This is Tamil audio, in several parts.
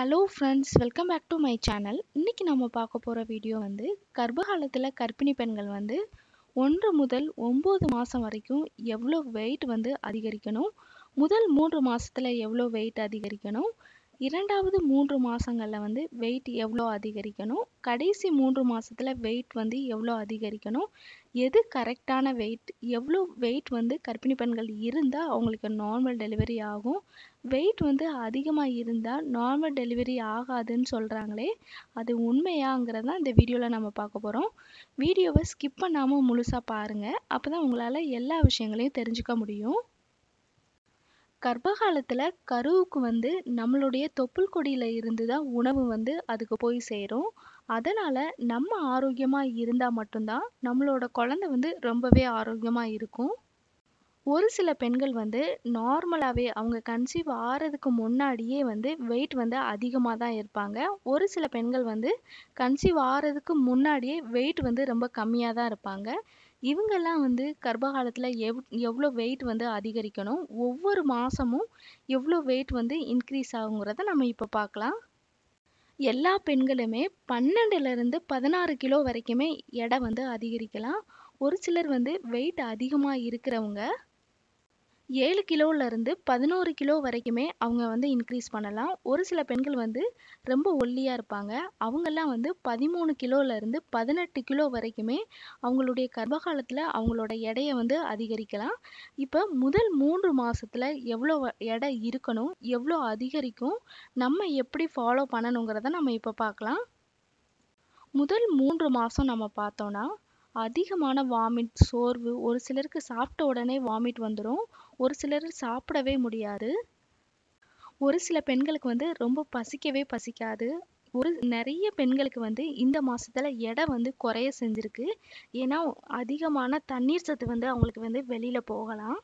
hello friends welcome back to my channel இன்றைக்கி நம்ம பார்க்க போகிற வீடியோ வந்து கர்ப்பகாலத்தில் கர்ப்பிணி பெண்கள் வந்து ஒன்று முதல் ஒம்பது மாதம் வரைக்கும் எவ்வளோ வெயிட் வந்து அதிகரிக்கணும் முதல் மூன்று மாதத்தில் எவ்வளோ வெயிட் அதிகரிக்கணும் இரண்டாவது மூன்று மாதங்களில் வந்து வெயிட் எவ்வளோ அதிகரிக்கணும் கடைசி மூன்று மாதத்தில் வெயிட் வந்து எவ்வளோ அதிகரிக்கணும் எது கரெக்டான வெயிட் எவ்வளோ வெயிட் வந்து கர்ப்பிணி பெண்கள் இருந்தால் அவங்களுக்கு நார்மல் டெலிவரி ஆகும் வெயிட் வந்து அதிகமாக இருந்தால் நார்மல் டெலிவரி ஆகாதுன்னு சொல்கிறாங்களே அது உண்மையாங்கிறத இந்த வீடியோவில் நம்ம பார்க்க போகிறோம் வீடியோவை ஸ்கிப் பண்ணாமல் முழுசாக பாருங்கள் அப்போ தான் உங்களால் எல்லா விஷயங்களையும் தெரிஞ்சுக்க முடியும் கர்ப்ப கருவுக்கு வந்து நம்மளுடைய தொப்புள் கொடியில் இருந்து தான் உணவு வந்து அதுக்கு போய் சேரும் அதனால் நம்ம ஆரோக்கியமாக இருந்தால் மட்டும்தான் நம்மளோட குழந்தை வந்து ரொம்பவே ஆரோக்கியமாக இருக்கும் ஒரு சில பெண்கள் வந்து நார்மலாகவே அவங்க கன்சீவ் ஆகிறதுக்கு முன்னாடியே வந்து வெயிட் வந்து அதிகமாக தான் இருப்பாங்க ஒரு சில பெண்கள் வந்து கன்சீவ் ஆகிறதுக்கு முன்னாடியே வெயிட் வந்து ரொம்ப கம்மியாக தான் இருப்பாங்க இவங்கெல்லாம் வந்து கர்ப்ப காலத்தில் எவ் எவ்வளோ வெயிட் வந்து அதிகரிக்கணும் ஒவ்வொரு மாதமும் எவ்வளோ வெயிட் வந்து இன்க்ரீஸ் ஆகுங்கிறத நம்ம இப்போ பார்க்கலாம் எல்லா பெண்களுமே பன்னெண்டுலேருந்து பதினாறு கிலோ வரைக்குமே எடை வந்து அதிகரிக்கலாம் ஒரு சிலர் வந்து வெயிட் அதிகமாக இருக்கிறவங்க ஏழு கிலோவிலேருந்து பதினோரு கிலோ வரைக்குமே அவங்க வந்து இன்க்ரீஸ் பண்ணலாம் ஒரு சில பெண்கள் வந்து ரொம்ப ஒல்லியாக இருப்பாங்க அவங்கெல்லாம் வந்து பதிமூணு கிலோவிலேருந்து பதினெட்டு கிலோ வரைக்குமே அவங்களுடைய கர்ப்பகாலத்தில் அவங்களோட எடையை வந்து அதிகரிக்கலாம் இப்போ முதல் மூன்று மாதத்தில் எவ்வளோ எடை இருக்கணும் எவ்வளோ அதிகரிக்கும் நம்ம எப்படி ஃபாலோ பண்ணணுங்கிறத நம்ம இப்போ பார்க்கலாம் முதல் மூன்று மாதம் நம்ம பார்த்தோன்னா அதிகமான வாமிட் சோர்வு ஒரு சிலருக்கு சாப்பிட்ட உடனே வாமிட் வந்துடும் ஒரு சிலர் சாப்பிடவே முடியாது ஒரு சில பெண்களுக்கு வந்து ரொம்ப பசிக்கவே பசிக்காது ஒரு நிறைய பெண்களுக்கு வந்து இந்த மாசத்துல எடை வந்து குறைய செஞ்சிருக்கு ஏன்னா அதிகமான தண்ணீர் சத்து வந்து அவங்களுக்கு வந்து வெளியில போகலாம்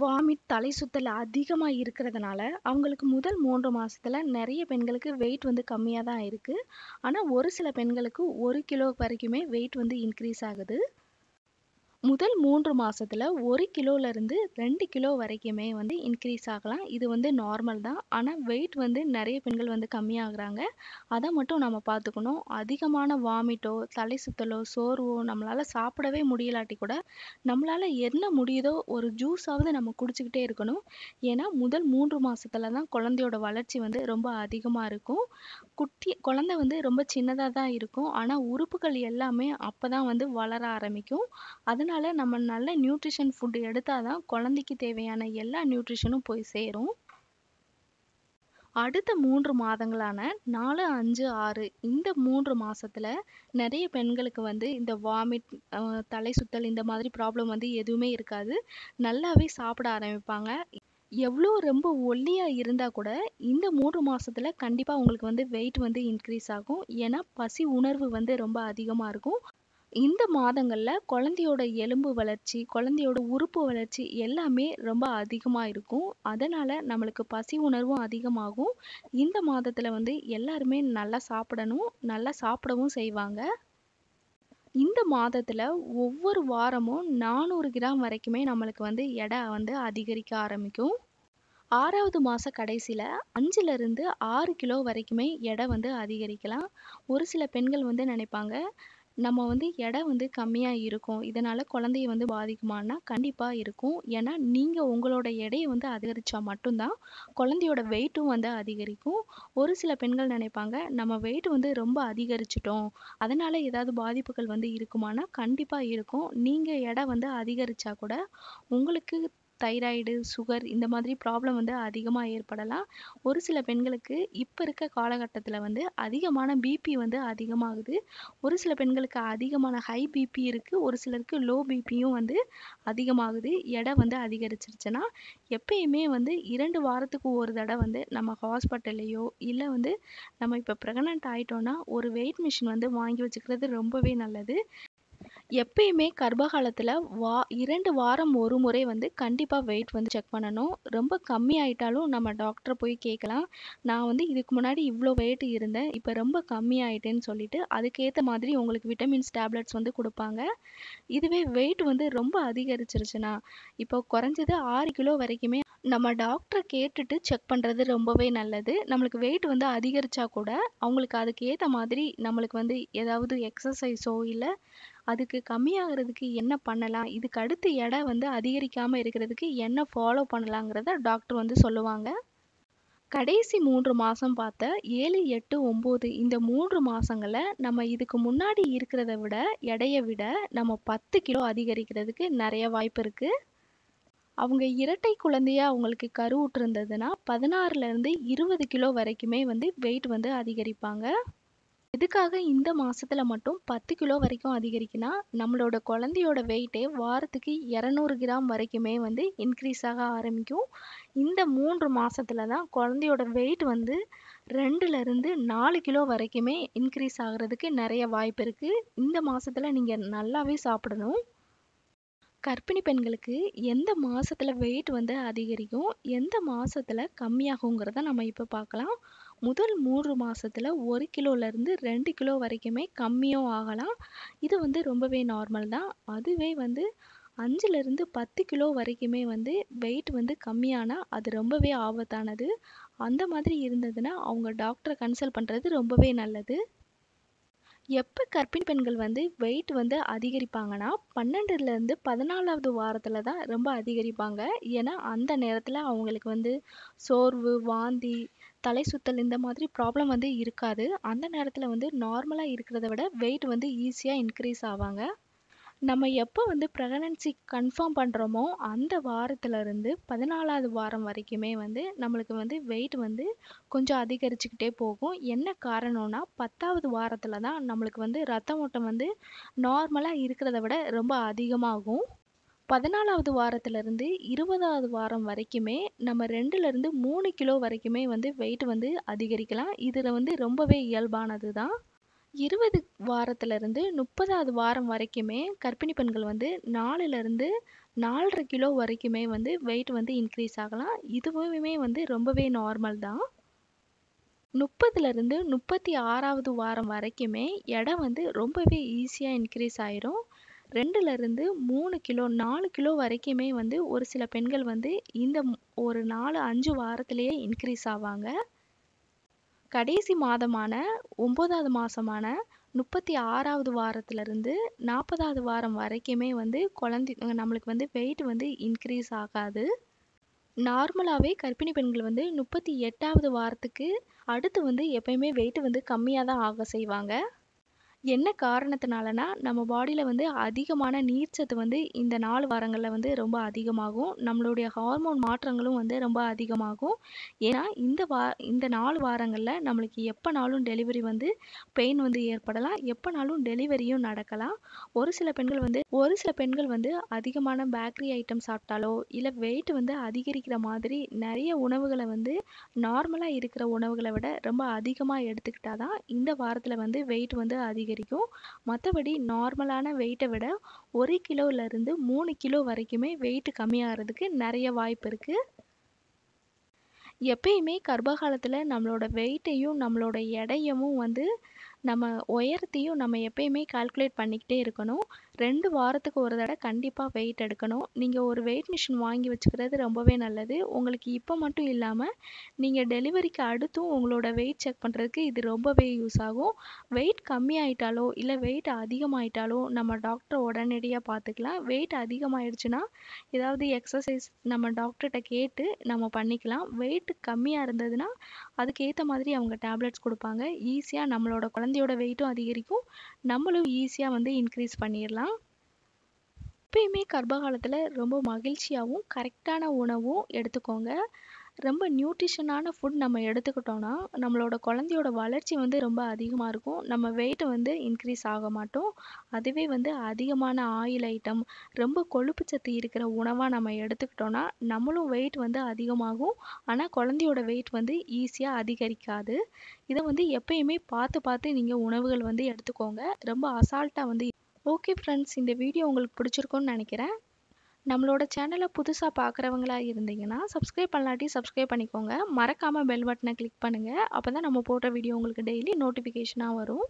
வாமிட் தலை சுத்தல் அதிகமாக இருக்கிறதுனால அவங்களுக்கு முதல் மூன்று மாதத்தில் நிறைய பெண்களுக்கு வெயிட் வந்து கம்மியாக தான் இருக்குது ஆனால் ஒரு சில பெண்களுக்கு ஒரு கிலோ வரைக்குமே வெயிட் வந்து இன்க்ரீஸ் ஆகுது முதல் மூன்று மாதத்துல ஒரு இருந்து ரெண்டு கிலோ வரைக்குமே வந்து இன்க்ரீஸ் ஆகலாம் இது வந்து நார்மல் தான் ஆனால் வெயிட் வந்து நிறைய பெண்கள் வந்து கம்மியாகிறாங்க அதை மட்டும் நம்ம பார்த்துக்கணும் அதிகமான வாமிட்டோ தலை சுத்தலோ சோர்வோ நம்மளால் சாப்பிடவே முடியலாட்டி கூட நம்மளால் என்ன முடியுதோ ஒரு ஜூஸாவது நம்ம குடிச்சிக்கிட்டே இருக்கணும் ஏன்னா முதல் மூன்று மாதத்துல தான் குழந்தையோட வளர்ச்சி வந்து ரொம்ப அதிகமாக இருக்கும் குட்டி குழந்தை வந்து ரொம்ப சின்னதாக தான் இருக்கும் ஆனால் உறுப்புகள் எல்லாமே அப்போ தான் வந்து வளர ஆரம்பிக்கும் அதன் அதனால நம்ம நல்ல நியூட்ரிஷன் ஃபுட் எடுத்தால் தான் குழந்தைக்கு தேவையான எல்லா நியூட்ரிஷனும் போய் சேரும் அடுத்த மூன்று மாதங்களான நாலு அஞ்சு ஆறு இந்த மூன்று மாதத்தில் நிறைய பெண்களுக்கு வந்து இந்த வாமிட் தலை சுத்தல் இந்த மாதிரி ப்ராப்ளம் வந்து எதுவுமே இருக்காது நல்லாவே சாப்பிட ஆரம்பிப்பாங்க எவ்வளோ ரொம்ப ஒல்லியாக இருந்தால் கூட இந்த மூன்று மாதத்தில் கண்டிப்பாக உங்களுக்கு வந்து வெயிட் வந்து இன்க்ரீஸ் ஆகும் ஏன்னா பசி உணர்வு வந்து ரொம்ப அதிகமாக இருக்கும் இந்த மாதங்களில் குழந்தையோட எலும்பு வளர்ச்சி குழந்தையோட உறுப்பு வளர்ச்சி எல்லாமே ரொம்ப அதிகமாக இருக்கும் அதனால் நம்மளுக்கு பசி உணர்வும் அதிகமாகும் இந்த மாதத்தில் வந்து எல்லாருமே நல்லா சாப்பிடணும் நல்லா சாப்பிடவும் செய்வாங்க இந்த மாதத்தில் ஒவ்வொரு வாரமும் நானூறு கிராம் வரைக்குமே நம்மளுக்கு வந்து எடை வந்து அதிகரிக்க ஆரம்பிக்கும் ஆறாவது மாத கடைசியில் அஞ்சுலேருந்து ஆறு கிலோ வரைக்குமே எடை வந்து அதிகரிக்கலாம் ஒரு சில பெண்கள் வந்து நினைப்பாங்க நம்ம வந்து இடம் வந்து கம்மியாக இருக்கும் இதனால் குழந்தைய வந்து பாதிக்குமானா கண்டிப்பாக இருக்கும் ஏன்னா நீங்கள் உங்களோட எடையை வந்து அதிகரித்தா மட்டும்தான் குழந்தையோட வெயிட்டும் வந்து அதிகரிக்கும் ஒரு சில பெண்கள் நினைப்பாங்க நம்ம வெயிட் வந்து ரொம்ப அதிகரிச்சிட்டோம் அதனால் ஏதாவது பாதிப்புகள் வந்து இருக்குமானா கண்டிப்பாக இருக்கும் நீங்கள் எடை வந்து அதிகரித்தா கூட உங்களுக்கு தைராய்டு சுகர் இந்த மாதிரி ப்ராப்ளம் வந்து அதிகமாக ஏற்படலாம் ஒரு சில பெண்களுக்கு இப்போ இருக்க காலகட்டத்தில் வந்து அதிகமான பிபி வந்து அதிகமாகுது ஒரு சில பெண்களுக்கு அதிகமான ஹை பிபி இருக்குது ஒரு சிலருக்கு லோ பிபியும் வந்து அதிகமாகுது எடை வந்து அதிகரிச்சிருச்சுன்னா எப்பயுமே வந்து இரண்டு வாரத்துக்கு ஒரு தடவை வந்து நம்ம ஹாஸ்பிட்டல்லையோ இல்லை வந்து நம்ம இப்போ ப்ரெக்னென்ட் ஆகிட்டோன்னா ஒரு வெயிட் மிஷின் வந்து வாங்கி வச்சுக்கிறது ரொம்பவே நல்லது எப்பயுமே கர்ப்ப காலத்தில் வா இரண்டு வாரம் ஒரு முறை வந்து கண்டிப்பாக வெயிட் வந்து செக் பண்ணணும் ரொம்ப கம்மி ஆகிட்டாலும் நம்ம டாக்டரை போய் கேட்கலாம் நான் வந்து இதுக்கு முன்னாடி இவ்வளோ வெயிட் இருந்தேன் இப்போ ரொம்ப கம்மி ஆகிட்டேன்னு சொல்லிட்டு அதுக்கேற்ற மாதிரி உங்களுக்கு விட்டமின்ஸ் டேப்லெட்ஸ் வந்து கொடுப்பாங்க இதுவே வெயிட் வந்து ரொம்ப அதிகரிச்சிருச்சுன்னா இப்போ குறைஞ்சது ஆறு கிலோ வரைக்குமே நம்ம டாக்டரை கேட்டுட்டு செக் பண்ணுறது ரொம்பவே நல்லது நம்மளுக்கு வெயிட் வந்து அதிகரித்தா கூட அவங்களுக்கு அதுக்கு ஏற்ற மாதிரி நம்மளுக்கு வந்து ஏதாவது எக்ஸசைஸோ இல்லை அதுக்கு கம்மியாகிறதுக்கு என்ன பண்ணலாம் இதுக்கு அடுத்து எடை வந்து அதிகரிக்காமல் இருக்கிறதுக்கு என்ன ஃபாலோ பண்ணலாங்கிறத டாக்டர் வந்து சொல்லுவாங்க கடைசி மூன்று மாதம் பார்த்த ஏழு எட்டு ஒம்பது இந்த மூன்று மாதங்களை நம்ம இதுக்கு முன்னாடி இருக்கிறத விட எடையை விட நம்ம பத்து கிலோ அதிகரிக்கிறதுக்கு நிறைய வாய்ப்பு இருக்குது அவங்க இரட்டை குழந்தையாக அவங்களுக்கு கருவுற்றிருந்ததுன்னா பதினாறுலேருந்து இருபது கிலோ வரைக்குமே வந்து வெயிட் வந்து அதிகரிப்பாங்க எதுக்காக இந்த மாசத்துல மட்டும் பத்து கிலோ வரைக்கும் அதிகரிக்குன்னா நம்மளோட குழந்தையோட வெயிட்டே வாரத்துக்கு இரநூறு கிராம் வரைக்குமே வந்து இன்க்ரீஸ் ஆக ஆரம்பிக்கும் இந்த மூன்று மாசத்துல தான் குழந்தையோட வெயிட் வந்து ரெண்டுல இருந்து நாலு கிலோ வரைக்குமே இன்க்ரீஸ் ஆகுறதுக்கு நிறைய வாய்ப்பு இருக்கு இந்த மாசத்துல நீங்க நல்லாவே சாப்பிடணும் கர்ப்பிணி பெண்களுக்கு எந்த மாசத்துல வெயிட் வந்து அதிகரிக்கும் எந்த மாசத்துல கம்மியாகுங்கிறத நம்ம இப்போ பார்க்கலாம் முதல் மூன்று மாதத்துல ஒரு கிலோலேருந்து ரெண்டு கிலோ வரைக்குமே கம்மியும் ஆகலாம் இது வந்து ரொம்பவே நார்மல் தான் அதுவே வந்து அஞ்சுலேருந்து பத்து கிலோ வரைக்குமே வந்து வெயிட் வந்து கம்மியானால் அது ரொம்பவே ஆபத்தானது அந்த மாதிரி இருந்ததுன்னா அவங்க டாக்டரை கன்சல்ட் பண்ணுறது ரொம்பவே நல்லது எப்போ கர்ப்பிணி பெண்கள் வந்து வெயிட் வந்து அதிகரிப்பாங்கன்னா பன்னெண்டுலேருந்து பதினாலாவது வாரத்தில் தான் ரொம்ப அதிகரிப்பாங்க ஏன்னா அந்த நேரத்தில் அவங்களுக்கு வந்து சோர்வு வாந்தி தலை சுத்தல் இந்த மாதிரி ப்ராப்ளம் வந்து இருக்காது அந்த நேரத்தில் வந்து நார்மலாக இருக்கிறத விட வெயிட் வந்து ஈஸியாக இன்க்ரீஸ் ஆவாங்க நம்ம எப்போ வந்து ப்ரெகனன்சி கன்ஃபார்ம் பண்ணுறோமோ அந்த இருந்து பதினாலாவது வாரம் வரைக்குமே வந்து நம்மளுக்கு வந்து வெயிட் வந்து கொஞ்சம் அதிகரிச்சுக்கிட்டே போகும் என்ன காரணம்னா பத்தாவது வாரத்தில் தான் நம்மளுக்கு வந்து ரத்த ஓட்டம் வந்து நார்மலாக இருக்கிறத விட ரொம்ப அதிகமாகும் பதினாலாவது வாரத்திலிருந்து இருபதாவது வாரம் வரைக்குமே நம்ம ரெண்டுலேருந்து மூணு கிலோ வரைக்குமே வந்து வெயிட் வந்து அதிகரிக்கலாம் இதில் வந்து ரொம்பவே இயல்பானது தான் இருபது வாரத்துலேருந்து முப்பதாவது வாரம் வரைக்குமே கர்ப்பிணி பெண்கள் வந்து நாலுலேருந்து நாலரை கிலோ வரைக்குமே வந்து வெயிட் வந்து இன்க்ரீஸ் ஆகலாம் இதுவுமே வந்து ரொம்பவே நார்மல் தான் முப்பதுலேருந்து முப்பத்தி ஆறாவது வாரம் வரைக்குமே எடை வந்து ரொம்பவே ஈஸியாக இன்க்ரீஸ் ஆயிரும் ரெண்டுலேருந்து மூணு கிலோ நாலு கிலோ வரைக்குமே வந்து ஒரு சில பெண்கள் வந்து இந்த ஒரு நாலு அஞ்சு வாரத்திலேயே இன்க்ரீஸ் ஆவாங்க கடைசி மாதமான ஒம்போதாவது மாதமான முப்பத்தி ஆறாவது வாரத்துலேருந்து நாற்பதாவது வாரம் வரைக்குமே வந்து குழந்தை நம்மளுக்கு வந்து வெயிட் வந்து இன்க்ரீஸ் ஆகாது நார்மலாகவே கர்ப்பிணி பெண்கள் வந்து முப்பத்தி எட்டாவது வாரத்துக்கு அடுத்து வந்து எப்பயுமே வெயிட் வந்து கம்மியாக தான் ஆக செய்வாங்க என்ன காரணத்தினாலனா நம்ம பாடியில் வந்து அதிகமான நீர்ச்சத்து வந்து இந்த நாலு வாரங்களில் வந்து ரொம்ப அதிகமாகும் நம்மளுடைய ஹார்மோன் மாற்றங்களும் வந்து ரொம்ப அதிகமாகும் ஏன்னா இந்த வா இந்த நாலு வாரங்களில் நம்மளுக்கு எப்போனாலும் டெலிவரி வந்து பெயின் வந்து ஏற்படலாம் எப்போனாலும் டெலிவரியும் நடக்கலாம் ஒரு சில பெண்கள் வந்து ஒரு சில பெண்கள் வந்து அதிகமான பேக்கரி ஐட்டம் சாப்பிட்டாலோ இல்லை வெயிட் வந்து அதிகரிக்கிற மாதிரி நிறைய உணவுகளை வந்து நார்மலாக இருக்கிற உணவுகளை விட ரொம்ப அதிகமாக எடுத்துக்கிட்டால் தான் இந்த வாரத்தில் வந்து வெயிட் வந்து அதிகம் அதிகரிக்கும் மற்றபடி நார்மலான வெயிட்டை விட ஒரு கிலோலேருந்து மூணு கிலோ வரைக்குமே வெயிட் கம்மியாகிறதுக்கு நிறைய வாய்ப்பு இருக்குது எப்பயுமே கர்ப்ப காலத்தில் நம்மளோட வெயிட்டையும் நம்மளோட எடையமும் வந்து நம்ம உயரத்தையும் நம்ம எப்பயுமே கால்குலேட் பண்ணிக்கிட்டே இருக்கணும் ரெண்டு வாரத்துக்கு ஒரு தடவை கண்டிப்பாக வெயிட் எடுக்கணும் நீங்கள் ஒரு வெயிட் மிஷின் வாங்கி வச்சுக்கிறது ரொம்பவே நல்லது உங்களுக்கு இப்போ மட்டும் இல்லாமல் நீங்கள் டெலிவரிக்கு அடுத்தும் உங்களோட வெயிட் செக் பண்ணுறதுக்கு இது ரொம்பவே யூஸ் ஆகும் வெயிட் கம்மியாயிட்டாலோ இல்லை வெயிட் அதிகமாயிட்டாலோ நம்ம டாக்டரை உடனடியாக பார்த்துக்கலாம் வெயிட் அதிகமாயிடுச்சுன்னா ஏதாவது எக்ஸசைஸ் நம்ம டாக்டர்கிட்ட கேட்டு நம்ம பண்ணிக்கலாம் வெயிட் கம்மியாக இருந்ததுன்னா அதுக்கேற்ற மாதிரி அவங்க டேப்லெட்ஸ் கொடுப்பாங்க ஈஸியாக நம்மளோட குழந்தையோட வெயிட்டும் அதிகரிக்கும் நம்மளும் ஈஸியாக வந்து இன்க்ரீஸ் பண்ணிடலாம் எப்பயுமே கர்ப்ப காலத்தில் ரொம்ப மகிழ்ச்சியாகவும் கரெக்டான உணவும் எடுத்துக்கோங்க ரொம்ப நியூட்ரிஷனான ஃபுட் நம்ம எடுத்துக்கிட்டோன்னா நம்மளோட குழந்தையோட வளர்ச்சி வந்து ரொம்ப அதிகமாக இருக்கும் நம்ம வெயிட் வந்து இன்க்ரீஸ் ஆக மாட்டோம் அதுவே வந்து அதிகமான ஆயில் ஐட்டம் ரொம்ப கொழுப்பு சத்து இருக்கிற உணவாக நம்ம எடுத்துக்கிட்டோன்னா நம்மளும் வெயிட் வந்து அதிகமாகும் ஆனால் குழந்தையோட வெயிட் வந்து ஈஸியாக அதிகரிக்காது இதை வந்து எப்பயுமே பார்த்து பார்த்து நீங்கள் உணவுகள் வந்து எடுத்துக்கோங்க ரொம்ப அசால்ட்டாக வந்து ஓகே ஃப்ரெண்ட்ஸ் இந்த வீடியோ உங்களுக்கு பிடிச்சிருக்கோன்னு நினைக்கிறேன் நம்மளோட சேனலை புதுசாக பார்க்குறவங்களா இருந்தீங்கன்னா சப்ஸ்கிரைப் பண்ணலாட்டி சப்ஸ்கிரைப் பண்ணிக்கோங்க மறக்காமல் பெல் பட்டனை கிளிக் பண்ணுங்கள் அப்போ தான் நம்ம போடுற வீடியோ உங்களுக்கு டெய்லி நோட்டிஃபிகேஷனாக வரும்